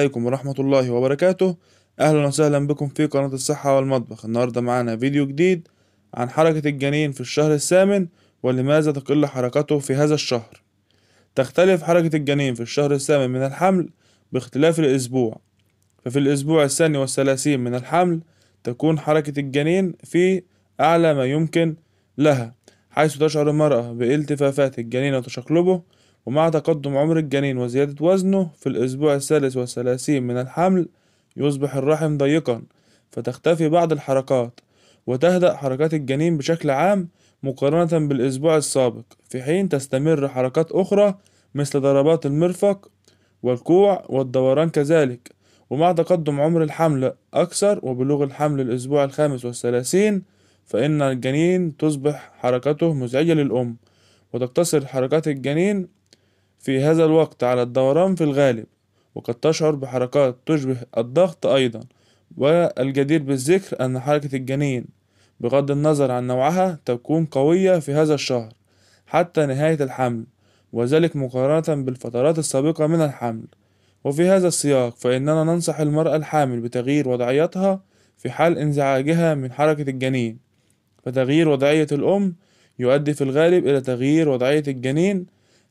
عليكم ورحمة الله وبركاته أهلا وسهلا بكم في قناة الصحة والمطبخ النهاردة معانا فيديو جديد عن حركة الجنين في الشهر الثامن ولماذا تقل حركته في هذا الشهر تختلف حركة الجنين في الشهر الثامن من الحمل باختلاف الأسبوع ففي الأسبوع الثاني والثلاثين من الحمل تكون حركة الجنين في أعلى ما يمكن لها حيث تشعر المرأة بالتفافات الجنين وتشقلبه ومع تقدم عمر الجنين وزيادة وزنه في الأسبوع الثالث والثلاثين من الحمل يصبح الرحم ضيقا فتختفي بعض الحركات وتهدأ حركات الجنين بشكل عام مقارنة بالأسبوع السابق في حين تستمر حركات أخرى مثل ضربات المرفق والكوع والدوران كذلك ومع تقدم عمر الحمل أكثر وبلوغ الحمل الأسبوع الخامس والثلاثين فإن الجنين تصبح حركته مزعجة للأم وتقتصر حركات الجنين في هذا الوقت على الدوران في الغالب وقد تشعر بحركات تشبه الضغط أيضا والجدير بالذكر أن حركة الجنين بغض النظر عن نوعها تكون قوية في هذا الشهر حتى نهاية الحمل وذلك مقارنة بالفترات السابقة من الحمل وفي هذا السياق فإننا ننصح المرأة الحامل بتغيير وضعيتها في حال انزعاجها من حركة الجنين فتغيير وضعية الأم يؤدي في الغالب إلى تغيير وضعية الجنين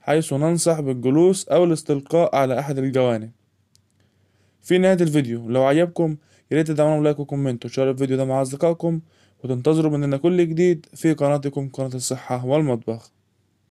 حيث ننصح بالجلوس أو الاستلقاء على أحد الجوانب في نهاية الفيديو لو عجبكم ياريت تدعمونا بلايك وكومنت وتشاركوا الفيديو ده مع أصدقائكم وتنتظروا مننا كل جديد في قناتكم قناة الصحة والمطبخ